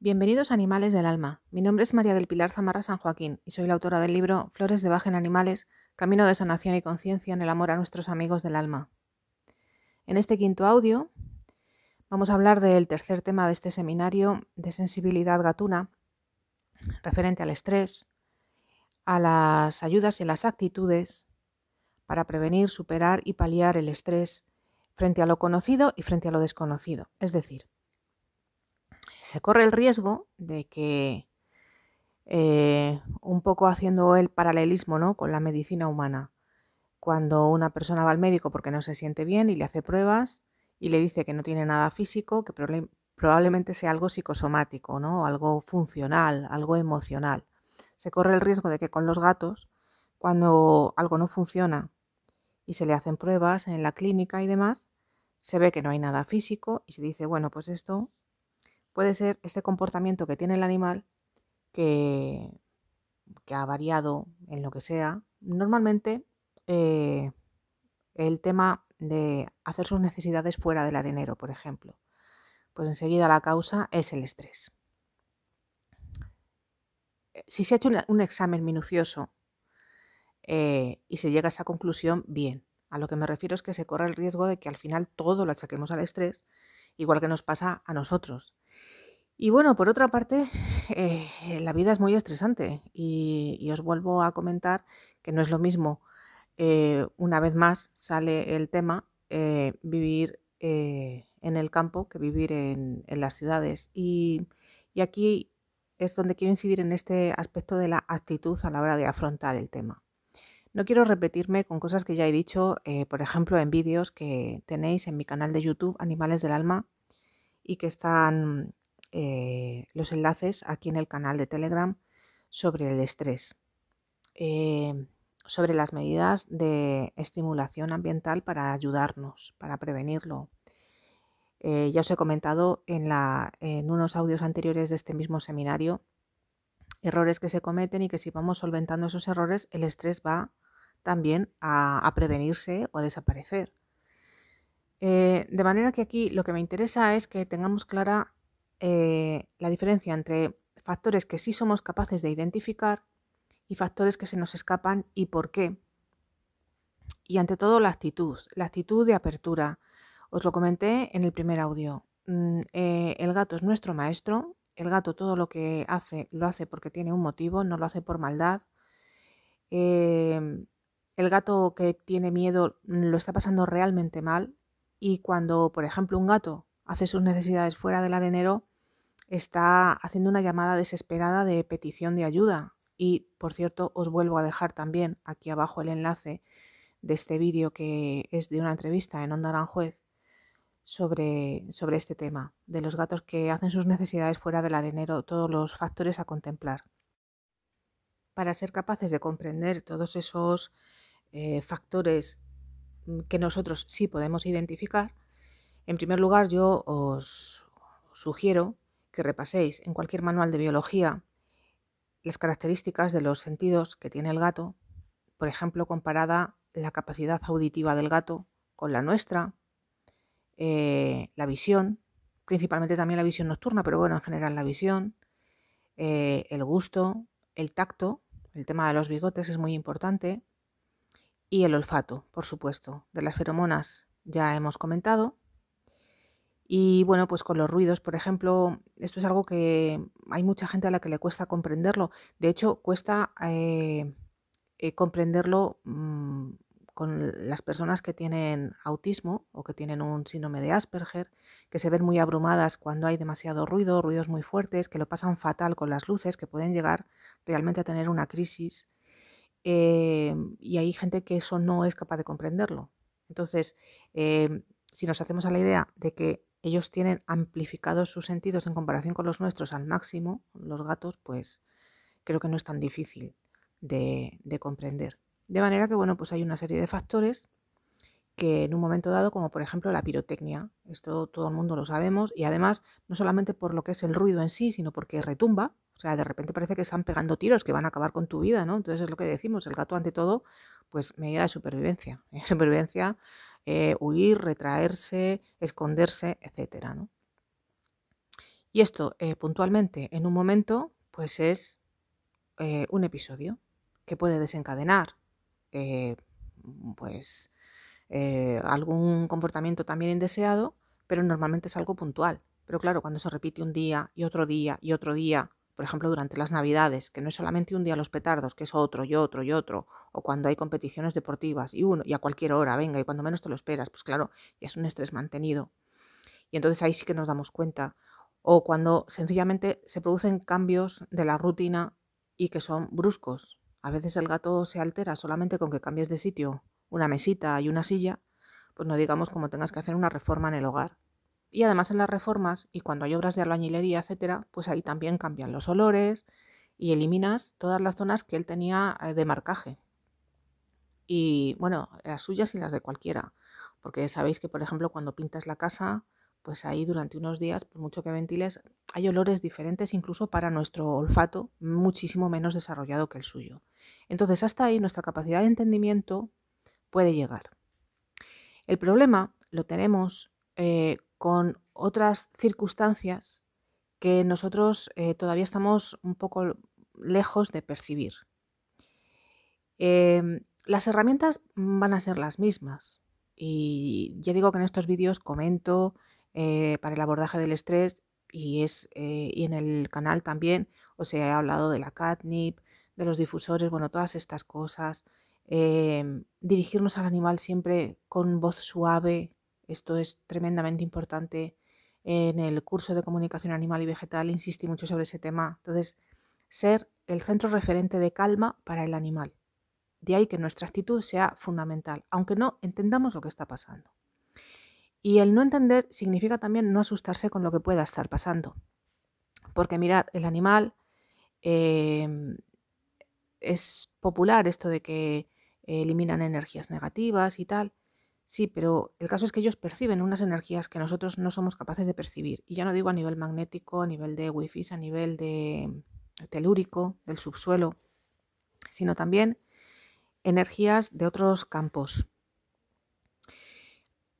Bienvenidos Animales del Alma. Mi nombre es María del Pilar Zamarra San Joaquín y soy la autora del libro Flores de Baja en Animales, Camino de Sanación y Conciencia en el Amor a nuestros amigos del alma. En este quinto audio vamos a hablar del tercer tema de este seminario de sensibilidad gatuna, referente al estrés, a las ayudas y las actitudes para prevenir, superar y paliar el estrés frente a lo conocido y frente a lo desconocido, es decir, se corre el riesgo de que, eh, un poco haciendo el paralelismo ¿no? con la medicina humana, cuando una persona va al médico porque no se siente bien y le hace pruebas y le dice que no tiene nada físico, que probablemente sea algo psicosomático, ¿no? algo funcional, algo emocional. Se corre el riesgo de que con los gatos, cuando algo no funciona y se le hacen pruebas en la clínica y demás, se ve que no hay nada físico y se dice, bueno, pues esto puede ser este comportamiento que tiene el animal que, ha variado en lo que sea. Normalmente eh, el tema de hacer sus necesidades fuera del arenero, por ejemplo, pues enseguida la causa es el estrés. Eh, si se ha hecho un examen minucioso eh, y se llega a esa conclusión, bien. A lo que me refiero es que se corre el riesgo de que al final todo lo achaquemos al estrés igual que nos pasa a nosotros. Y bueno, por otra parte, eh, la vida es muy estresante y, os vuelvo a comentar que no es lo mismo, eh, una vez más sale el tema, eh, vivir en el campo que vivir en, las ciudades. y aquí es donde quiero incidir en este aspecto de la actitud a la hora de afrontar el tema. No quiero repetirme con cosas que ya he dicho, eh, por ejemplo, en vídeos que tenéis en mi canal de YouTube, Animales del Alma, y que están eh, los enlaces aquí en el canal de Telegram sobre el estrés, em, sobre las medidas de estimulación ambiental para ayudarnos, para prevenirlo. Eh, ya os he comentado en, en unos audios anteriores de este mismo seminario errores que se cometen y que si vamos solventando esos errores, el estrés va también a, prevenirse o a desaparecer. Eh, de manera que aquí lo que me interesa es que tengamos clara eh, la diferencia entre factores que sí somos capaces de identificar y factores que se nos escapan y por qué. Y ante todo la actitud, la actitud de apertura. Os lo comenté en el primer audio. Mm, eh, el gato es nuestro maestro, el gato todo lo que hace lo hace porque tiene un motivo, no lo hace por maldad. El gato que tiene miedo lo está pasando realmente mal y cuando, por ejemplo, un gato hace sus necesidades fuera del arenero, está haciendo una llamada desesperada de petición de ayuda. Y, por cierto, os vuelvo a dejar también aquí abajo el enlace de este vídeo que es de una entrevista en Onda Aranjuez sobre, sobre este tema, de los gatos que hacen sus necesidades fuera del arenero, todos los factores a contemplar. Para ser capaces de comprender todos esos eh, factores mm, que nosotros sí podemos identificar, en primer lugar yo os sugiero que repaséis en cualquier manual de biología las características de los sentidos que tiene el gato, por ejemplo, comparada la capacidad auditiva del gato con la nuestra, eh, la visión, principalmente también la visión nocturna, pero bueno, en general la visión, eh, el gusto, el tacto, el tema de los bigotes es muy importante, y el olfato, por supuesto. De las feromonas ya hemos comentado. Y bueno, pues con los ruidos, por ejemplo, esto es algo que hay mucha gente a la que le cuesta comprenderlo. De hecho, cuesta eh, eh, comprenderlo mm, con las personas que tienen autismo o que tienen un síndrome de Asperger, que se ven muy abrumadas cuando hay demasiado ruido, ruidos muy fuertes, que lo pasan fatal con las luces, que pueden llegar realmente a tener una crisis eh, y hay gente que eso no es capaz de comprenderlo. Entonces, em, si nos hacemos a la idea de que ellos tienen amplificados sus sentidos en comparación con los nuestros al máximo, los gatos, pues creo que no es tan difícil de, de comprender. De manera que, bueno, pues hay una serie de factores que en un momento dado, como por ejemplo la pirotecnia. Esto todo el mundo lo sabemos y además no solamente por lo que es el ruido en sí, sino porque retumba. O sea, de repente parece que están pegando tiros que van a acabar con tu vida, ¿no? Entonces es lo que decimos, el gato ante todo, pues medida de supervivencia. supervivencia, eh, huir, retraerse, esconderse, etcétera, ¿no? Y esto eh, puntualmente en un momento, pues es eh, un episodio que puede desencadenar, pues eh, algún comportamiento también indeseado, pero normalmente es algo puntual. Pero claro, cuando se repite un día y otro día y otro día, por ejemplo, durante las Navidades, que no es solamente un día los petardos, que es otro y otro y otro, o cuando hay competiciones deportivas y uno y a cualquier hora, venga, y cuando menos te lo esperas, pues claro, ya es un estrés mantenido. Y entonces ahí sí que nos damos cuenta. O cuando sencillamente se producen cambios de la rutina y que son bruscos. A veces el gato se altera solamente con que cambies de sitio una mesita y una silla, pues no digamos como tengas que hacer una reforma en el hogar. Y además en las reformas y cuando hay obras de albañilería, etcétera, pues ahí también cambian los olores y eliminas todas las zonas que él tenía eh, de marcaje. Y bueno, las suyas y las de cualquiera, porque sabéis que por ejemplo cuando pintas la casa, pues ahí durante unos días, por mucho que ventiles, hay olores diferentes incluso para nuestro olfato muchísimo menos desarrollado que el suyo. Entonces hasta ahí nuestra capacidad de entendimiento puede llegar. El problema lo tenemos eh, con otras circunstancias que nosotros eh, todavía estamos un poco lejos de percibir. Em, las herramientas van a ser las mismas y ya digo que en estos vídeos comento eh, para el abordaje del estrés y, es, y en el canal también os he hablado de la catnip, de los difusores, bueno, todas estas cosas. Em, dirigirnos al animal siempre con voz suave, esto es tremendamente importante. En el curso de comunicación animal y vegetal insistí mucho sobre ese tema. Entonces, ser el centro referente de calma para el animal. De ahí que nuestra actitud sea fundamental, aunque no entendamos lo que está pasando. Y el no entender significa también no asustarse con lo que pueda estar pasando. Porque mirad, el animal em, es popular esto de que eliminan energías negativas y tal. Sí, pero el caso es que ellos perciben unas energías que nosotros no somos capaces de percibir. Y ya no digo a nivel magnético, a nivel de wifi, a nivel de mm, telúrico, del subsuelo, sino también energías de otros campos.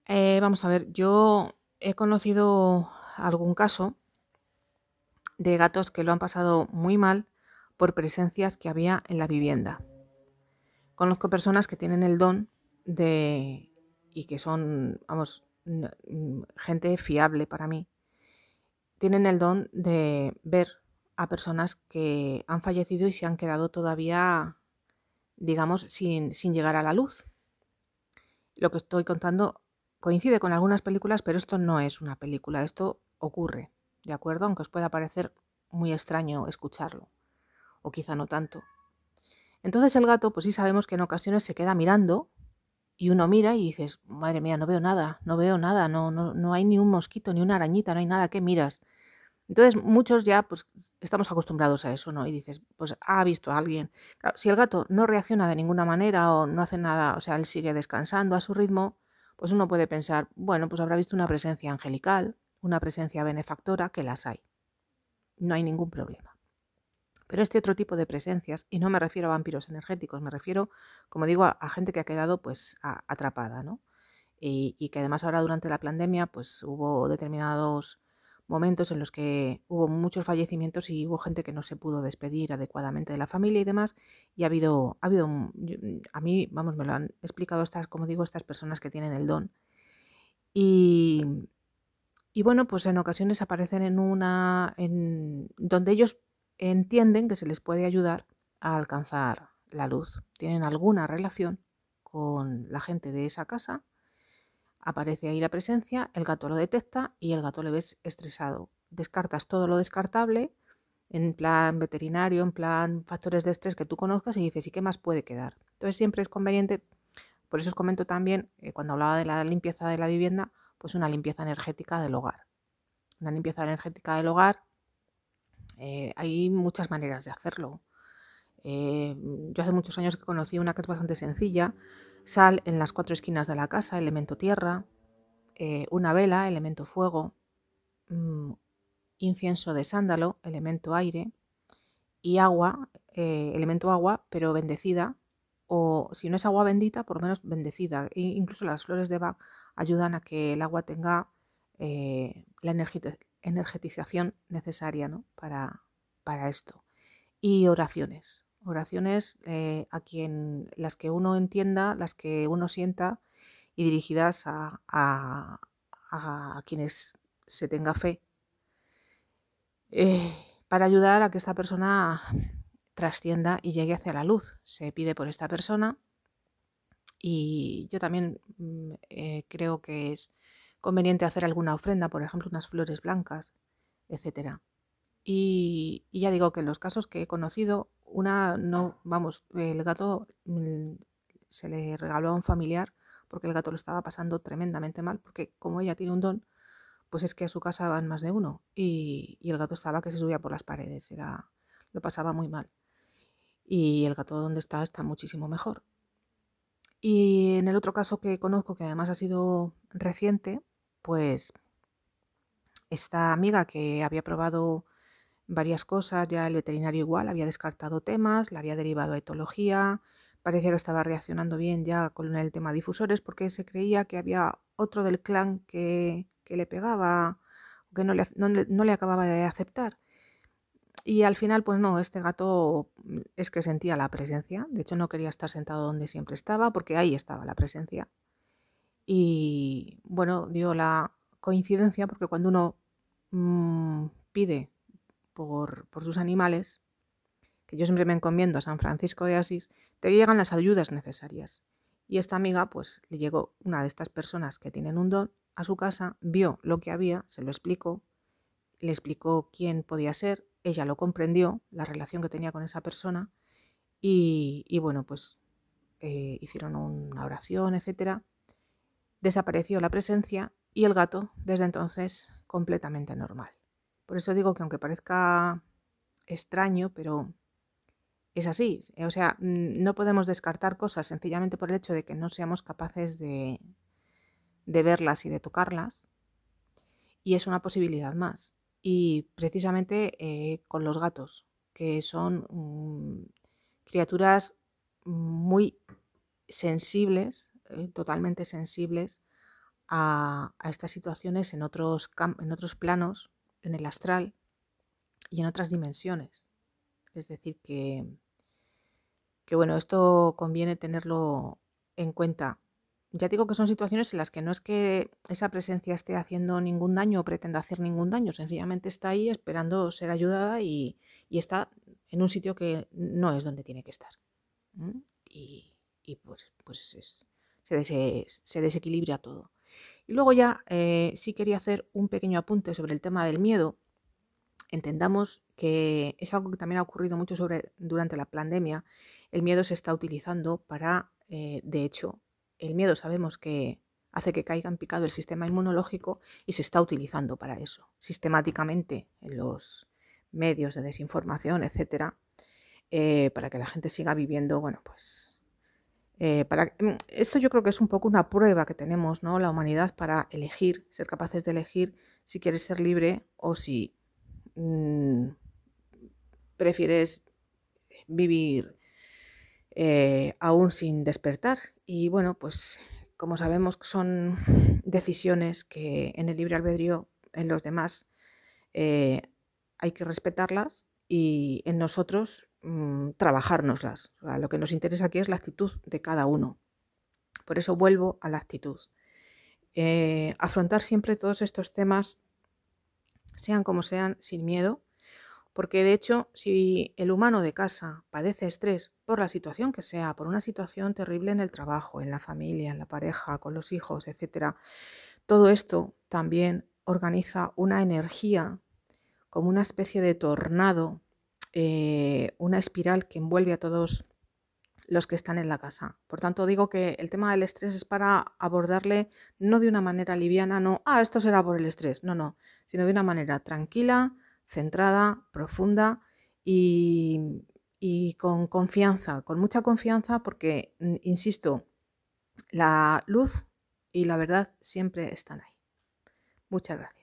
Eh, vamos a ver, yo he conocido algún caso de gatos que lo han pasado muy mal por presencias que había en la vivienda. Conozco personas que tienen el don de, y que son, vamos, mm, gente fiable para mí, tienen el don de ver a personas que han fallecido y se han quedado todavía, digamos, sin, sin llegar a la luz. Lo que estoy contando coincide con algunas películas, pero esto no es una película, esto ocurre, ¿de acuerdo? Aunque os pueda parecer muy extraño escucharlo, o quizá no tanto. Entonces el gato, pues sí sabemos que en ocasiones se queda mirando y uno mira y dices, madre mía, no veo nada, no veo nada, no, no, hay ni un mosquito, ni una arañita, no hay nada que miras. Entonces muchos ya pues estamos acostumbrados a eso, ¿no? Y dices, pues ah, ha visto a alguien. si el gato no reacciona de ninguna manera o no hace nada, o sea, él sigue descansando a su ritmo, pues uno puede pensar, bueno, pues habrá visto una presencia angelical, una presencia benefactora, que las hay. No hay ningún problema. Pero este otro tipo de presencias, y no me refiero a vampiros energéticos, me refiero, como digo, a, gente que ha quedado pues atrapada, ¿no? Y, que además ahora durante la pandemia pues hubo determinados momentos en los que hubo muchos fallecimientos y hubo gente que no se pudo despedir adecuadamente de la familia y demás y ha habido ha habido mm, a mí vamos me lo han explicado estas como digo estas personas que tienen el don y, y bueno, pues en ocasiones aparecen en una. En, donde ellos entienden que se les puede ayudar a alcanzar la luz. Tienen alguna relación con la gente de esa casa, aparece ahí la presencia, el gato lo detecta y el gato le ves estresado. Descartas todo lo descartable en plan veterinario, en plan factores de estrés que tú conozcas y dices, ¿y qué más puede quedar? Entonces siempre es conveniente, por eso os comento también, eh, cuando hablaba de la limpieza de la vivienda, pues una limpieza energética del hogar. Una limpieza energética del hogar eh, hay muchas maneras de hacerlo. Eh, mm, yo hace muchos años que conocí una que es bastante sencilla. Sal en las cuatro esquinas de la casa, elemento tierra. Eh, una vela, elemento fuego. Mm, incienso de sándalo, elemento aire. Y agua, elemento agua, pero bendecida. O si no es agua bendita, por lo menos bendecida. E incluso las flores de Bach ayudan a que el agua tenga la, energía energetización necesaria para, para esto. Y oraciones. Oraciones eh, a quien las que uno entienda, las que uno sienta y dirigidas a, a, quienes se tenga fe. Eh, para ayudar a que esta persona trascienda y llegue hacia la luz. Se pide por esta persona y yo también mm, eh, creo que es conveniente hacer alguna ofrenda, por ejemplo, unas flores blancas, etc. Y, ya digo que en los casos que he conocido, una no, vamos, el gato mm, se le regaló a un familiar porque el gato lo estaba pasando tremendamente mal, porque como ella tiene un don, pues es que a su casa van más de uno y, el gato estaba que se subía por las paredes, era, lo pasaba muy mal. Y el gato donde está está muchísimo mejor. Y en el otro caso que conozco, que además ha sido reciente, pues esta amiga que había probado varias cosas, ya el veterinario igual había descartado temas, la había derivado a etología, parecía que estaba reaccionando bien ya con el tema difusores porque se creía que había otro del clan que, le pegaba que no le, no le acababa de aceptar. Y al final, pues no, este gato es que sentía la presencia, de hecho no quería estar sentado donde siempre estaba porque ahí estaba la presencia, y bueno, dio la coincidencia porque cuando uno mm, pide por, sus animales, que yo siempre me encomiendo a San Francisco de Asís, te llegan las ayudas necesarias. Y esta amiga, pues le llegó una de estas personas que tienen un don a su casa, vio lo que había, se lo explicó, le explicó quién podía ser, ella lo comprendió, la relación que tenía con esa persona, y, bueno, pues eh, hicieron una oración, etcétera, desapareció la presencia y el gato desde entonces completamente normal. Por eso digo que aunque parezca extraño, pero es así. Eh, o sea, no podemos descartar cosas sencillamente por el hecho de que no seamos capaces de, verlas y de tocarlas. Y es una posibilidad más. Y precisamente eh, con los gatos, que son mm, criaturas muy sensibles eh, totalmente sensibles a, estas situaciones en otros, en otros planos, en el astral y en otras dimensiones. Es decir, que, que bueno, esto conviene tenerlo en cuenta. Ya digo que son situaciones en las que no es que esa presencia esté haciendo ningún daño o pretenda hacer ningún daño, sencillamente está ahí esperando ser ayudada y, está en un sitio que no es donde tiene que estar. Y, y, pues, pues es, se, desequilibra todo. Y luego ya eh, sí quería hacer un pequeño apunte sobre el tema del miedo. Entendamos que es algo que también ha ocurrido mucho sobre, durante la pandemia. El miedo se está utilizando para, eh, de hecho, el miedo sabemos que hace que caiga en picado el sistema inmunológico y se está utilizando para eso. Sistemáticamente en los medios de desinformación, etcétera, eh, para que la gente siga viviendo, bueno, pues eh, mm, esto yo creo que es un poco una prueba que tenemos, ¿no? La humanidad para elegir, ser capaces de elegir si quieres ser libre o si mm, prefieres vivir eh, aún sin despertar. Y bueno, pues como sabemos que son decisiones que en el libre albedrío, en los demás, eh, hay que respetarlas y en nosotros trabajarnos mm, trabajárnoslas. lo que nos interesa aquí es la actitud de cada uno. Por eso vuelvo a la actitud. Eh, afrontar siempre todos estos temas, sean como sean, sin miedo, porque de hecho, si el humano de casa padece estrés por la situación que sea, por una situación terrible en el trabajo, en la familia, en la pareja, con los hijos, etc., todo esto también organiza una energía como una especie de tornado eh, una espiral que envuelve a todos los que están en la casa. Por tanto, digo que el tema del estrés es para abordarle no de una manera liviana, no, ah, esto será por el estrés, no, no, sino de una manera tranquila, centrada, profunda y con confianza, con mucha confianza, porque, mm, insisto, la luz y la verdad siempre están ahí. Muchas gracias.